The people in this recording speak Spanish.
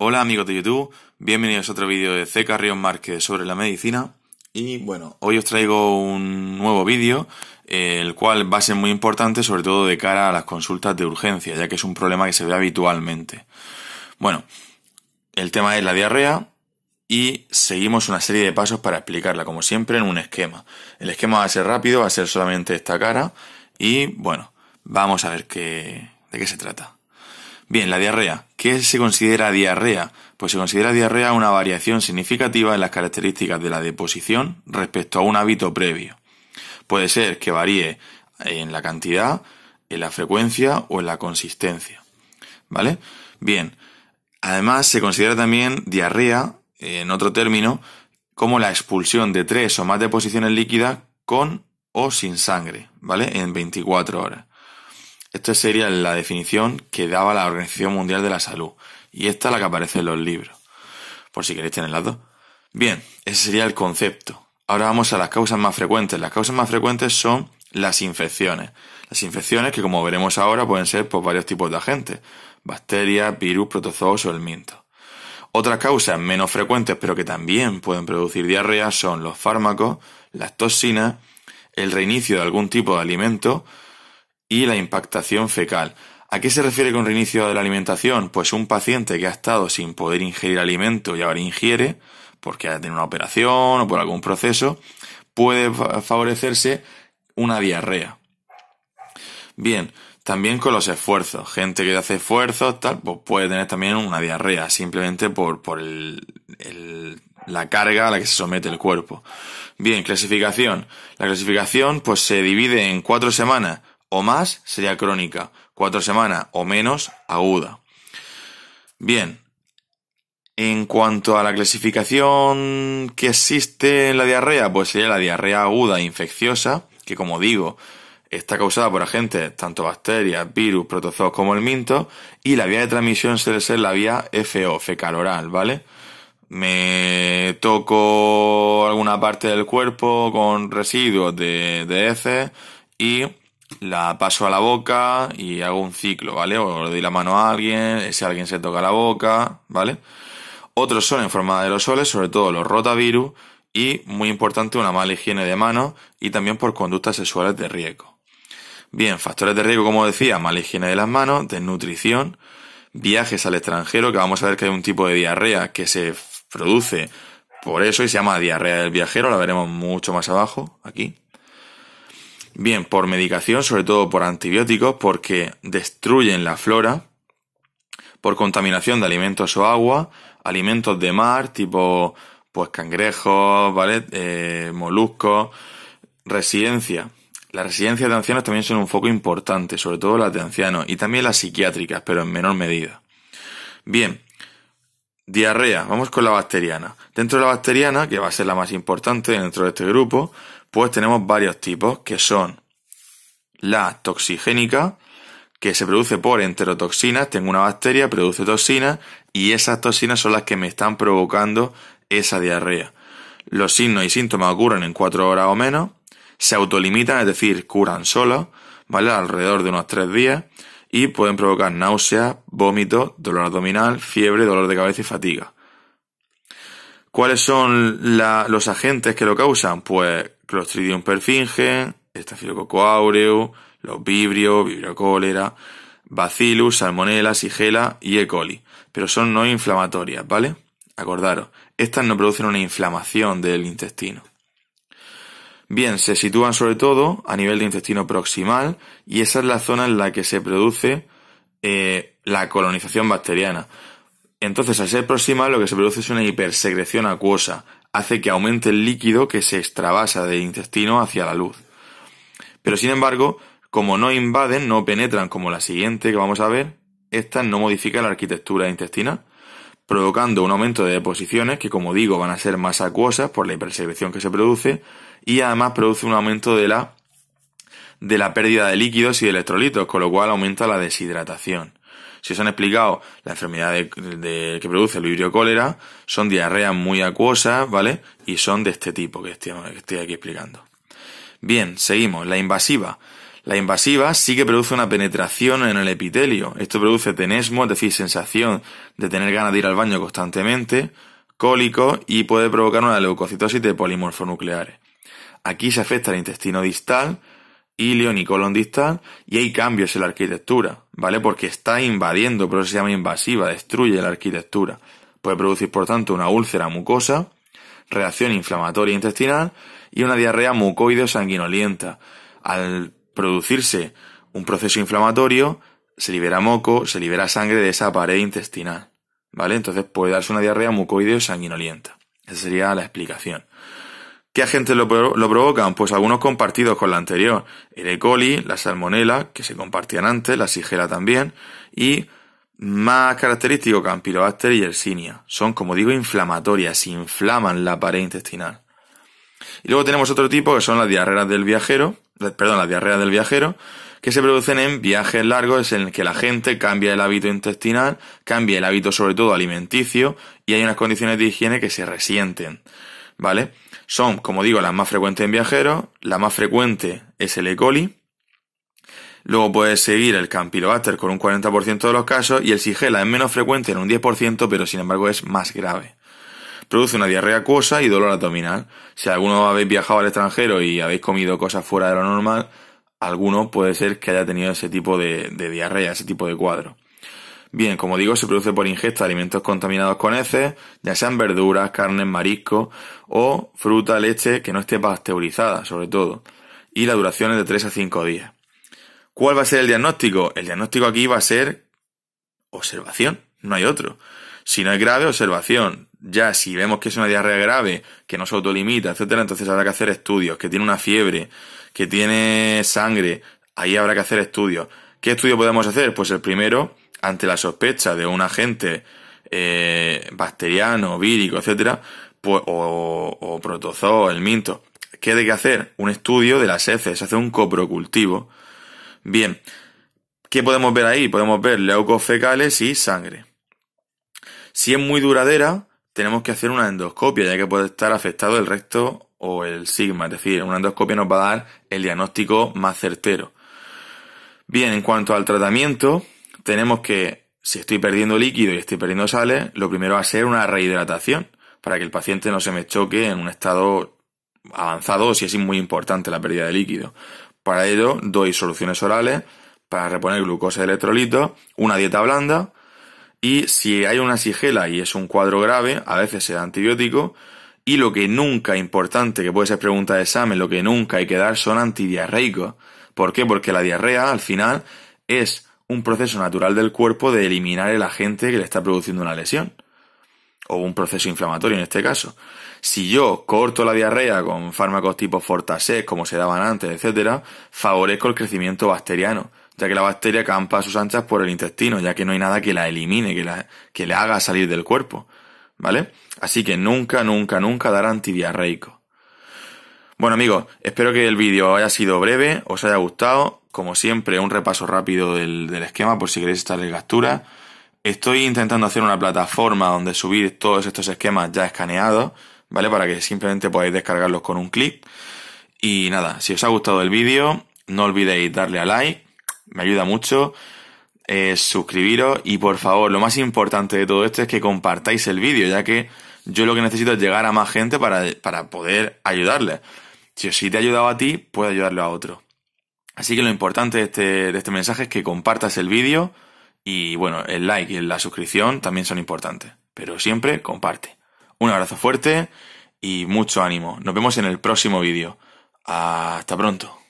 Hola amigos de YouTube, bienvenidos a otro vídeo de C. Carrión Márquez sobre la medicina. Y bueno, hoy os traigo un nuevo vídeo, eh, el cual va a ser muy importante sobre todo de cara a las consultas de urgencia, ya que es un problema que se ve habitualmente. Bueno, el tema es la diarrea y seguimos una serie de pasos para explicarla, como siempre, en un esquema. El esquema va a ser rápido, va a ser solamente esta cara y bueno, vamos a ver qué, de qué se trata. Bien, la diarrea. ¿Qué se considera diarrea? Pues se considera diarrea una variación significativa en las características de la deposición respecto a un hábito previo. Puede ser que varíe en la cantidad, en la frecuencia o en la consistencia. ¿Vale? Bien. Además, se considera también diarrea, en otro término, como la expulsión de tres o más deposiciones líquidas con o sin sangre, ¿vale? En 24 horas. Esta sería la definición que daba la Organización Mundial de la Salud, y esta es la que aparece en los libros, por si queréis tener dos. Bien, ese sería el concepto. Ahora vamos a las causas más frecuentes. Las causas más frecuentes son las infecciones. Las infecciones que como veremos ahora pueden ser por pues, varios tipos de agentes. Bacterias, virus, protozoos o el minto. Otras causas menos frecuentes pero que también pueden producir diarrea son los fármacos, las toxinas, el reinicio de algún tipo de alimento y la impactación fecal. ¿A qué se refiere con reinicio de la alimentación? Pues un paciente que ha estado sin poder ingerir alimento y ahora ingiere, porque ha tenido una operación o por algún proceso, puede favorecerse una diarrea. Bien, también con los esfuerzos. Gente que hace esfuerzos, tal, pues puede tener también una diarrea, simplemente por, el, la carga a la que se somete el cuerpo. Bien, clasificación. La clasificación, pues se divide en cuatro semanas o más sería crónica, cuatro semanas o menos aguda. Bien, en cuanto a la clasificación que existe en la diarrea, pues sería la diarrea aguda e infecciosa, que como digo, está causada por agentes, tanto bacterias, virus, protozoos como el minto, y la vía de transmisión suele ser la vía FO, fecal oral, ¿vale? Me toco alguna parte del cuerpo con residuos de, de heces y la paso a la boca y hago un ciclo, ¿vale? O le doy la mano a alguien, si alguien se toca la boca, ¿vale? Otros son en forma de los soles, sobre todo los rotavirus, y muy importante una mala higiene de manos y también por conductas sexuales de riesgo. Bien, factores de riesgo, como decía, mala higiene de las manos, desnutrición, viajes al extranjero, que vamos a ver que hay un tipo de diarrea que se produce por eso y se llama diarrea del viajero, la veremos mucho más abajo, aquí. Bien, por medicación, sobre todo por antibióticos, porque destruyen la flora, por contaminación de alimentos o agua, alimentos de mar, tipo pues cangrejos, ¿vale? Eh, moluscos, residencia. Las residencias de ancianos también son un foco importante, sobre todo las de ancianos y también las psiquiátricas, pero en menor medida. Bien, diarrea, vamos con la bacteriana. Dentro de la bacteriana, que va a ser la más importante dentro de este grupo, pues tenemos varios tipos que son la toxigénica, que se produce por enterotoxinas, tengo una bacteria, produce toxinas y esas toxinas son las que me están provocando esa diarrea. Los signos y síntomas ocurren en cuatro horas o menos, se autolimitan, es decir, curan solos, ¿vale? Alrededor de unos 3 días y pueden provocar náusea vómitos, dolor abdominal, fiebre, dolor de cabeza y fatiga. ¿Cuáles son los agentes que lo causan? Pues Clostridium perfinge, Staphylococcus aureus, los vibrios, vibrio cólera, bacillus, salmonella, sigela y E. coli. Pero son no inflamatorias, ¿vale? Acordaros, estas no producen una inflamación del intestino. Bien, se sitúan sobre todo a nivel de intestino proximal y esa es la zona en la que se produce eh, la colonización bacteriana. Entonces, al ser proximal, lo que se produce es una hipersecreción acuosa, hace que aumente el líquido que se extravasa del intestino hacia la luz. Pero sin embargo, como no invaden, no penetran como la siguiente que vamos a ver, esta no modifica la arquitectura intestinal, provocando un aumento de deposiciones que, como digo, van a ser más acuosas por la hipersecreción que se produce y además produce un aumento de la de la pérdida de líquidos y de electrolitos, con lo cual aumenta la deshidratación si os han explicado la enfermedad que produce el vibrio cólera, son diarreas muy acuosas, ¿vale? Y son de este tipo que estoy, aquí explicando. Bien, seguimos. La invasiva. La invasiva sí que produce una penetración en el epitelio. Esto produce tenesmo, es decir, sensación de tener ganas de ir al baño constantemente, cólico y puede provocar una leucocitosis de polimorfonucleares. Aquí se afecta el intestino distal, ilion y colon distal y hay cambios en la arquitectura. ¿vale? Porque está invadiendo, pero eso se llama invasiva, destruye la arquitectura. Puede producir, por tanto, una úlcera mucosa, reacción inflamatoria intestinal y una diarrea o sanguinolienta. Al producirse un proceso inflamatorio, se libera moco, se libera sangre de esa pared intestinal, ¿vale? Entonces puede darse una diarrea o sanguinolienta. Esa sería la explicación. ¿Qué agentes lo, provocan? Pues algunos compartidos con la anterior. El E. coli, la salmonela, que se compartían antes, la sigela también, y más característico, Campylobacter y Yersinia. Son, como digo, inflamatorias, inflaman la pared intestinal. Y luego tenemos otro tipo que son las diarreas del viajero, eh, perdón, las diarreas del viajero, que se producen en viajes largos en el que la gente cambia el hábito intestinal, cambia el hábito sobre todo alimenticio y hay unas condiciones de higiene que se resienten, ¿vale? son, como digo, las más frecuentes en viajeros. La más frecuente es el E. coli. Luego puede seguir el Campylobacter con un 40% de los casos y el Sigela es menos frecuente en un 10%, pero sin embargo es más grave. Produce una diarrea acuosa y dolor abdominal. Si alguno habéis viajado al extranjero y habéis comido cosas fuera de lo normal, alguno puede ser que haya tenido ese tipo de, de diarrea, ese tipo de cuadro. Bien, como digo, se produce por ingesta de alimentos contaminados con heces, ya sean verduras, carnes, marisco o fruta, leche que no esté pasteurizada, sobre todo. Y la duración es de 3 a 5 días. ¿Cuál va a ser el diagnóstico? El diagnóstico aquí va a ser observación, no hay otro. Si no es grave, observación. Ya si vemos que es una diarrea grave, que no se autolimita, etcétera, entonces habrá que hacer estudios, que tiene una fiebre, que tiene sangre, ahí habrá que hacer estudios. ¿Qué estudio podemos hacer? Pues el primero, ante la sospecha de un agente eh, bacteriano, vírico, etcétera, pues, o, protozoo, el minto, ¿qué hay que hacer? Un estudio de las heces, hace un coprocultivo. Bien, ¿qué podemos ver ahí? Podemos ver leucos fecales y sangre. Si es muy duradera, tenemos que hacer una endoscopia, ya que puede estar afectado el recto o el sigma, es decir, una endoscopia nos va a dar el diagnóstico más certero. Bien, en cuanto al tratamiento, tenemos que, si estoy perdiendo líquido y estoy perdiendo sales, lo primero va a ser una rehidratación para que el paciente no se me choque en un estado avanzado si es muy importante la pérdida de líquido. Para ello doy soluciones orales para reponer glucosa y electrolitos, una dieta blanda y si hay una sigela y es un cuadro grave, a veces se da antibiótico y lo que nunca importante, que puede ser pregunta de examen, lo que nunca hay que dar son antidiarreicos. ¿Por qué? Porque la diarrea al final es un proceso natural del cuerpo de eliminar el agente que le está produciendo una lesión o un proceso inflamatorio en este caso. Si yo corto la diarrea con fármacos tipo Fortasec, como se daban antes, etcétera, favorezco el crecimiento bacteriano, ya que la bacteria campa a sus anchas por el intestino, ya que no hay nada que la elimine, que, la, que le haga salir del cuerpo. ¿Vale? Así que nunca, nunca, nunca dar antidiarreico. Bueno amigos, espero que el vídeo haya sido breve, os haya gustado. Como siempre, un repaso rápido del, esquema por si queréis estar en captura. Estoy intentando hacer una plataforma donde subir todos estos esquemas ya escaneados, ¿vale? Para que simplemente podáis descargarlos con un clic. Y nada, si os ha gustado el vídeo, no olvidéis darle a like, me ayuda mucho. Eh, suscribiros y por favor, lo más importante de todo esto es que compartáis el vídeo, ya que yo lo que necesito es llegar a más gente para, para poder ayudarles. Si, te ha ayudado a ti, puede ayudarlo a otro. Así que lo importante de este, de este mensaje es que compartas el vídeo y bueno, el like y la suscripción también son importantes. Pero siempre comparte. Un abrazo fuerte y mucho ánimo. Nos vemos en el próximo vídeo. Hasta pronto.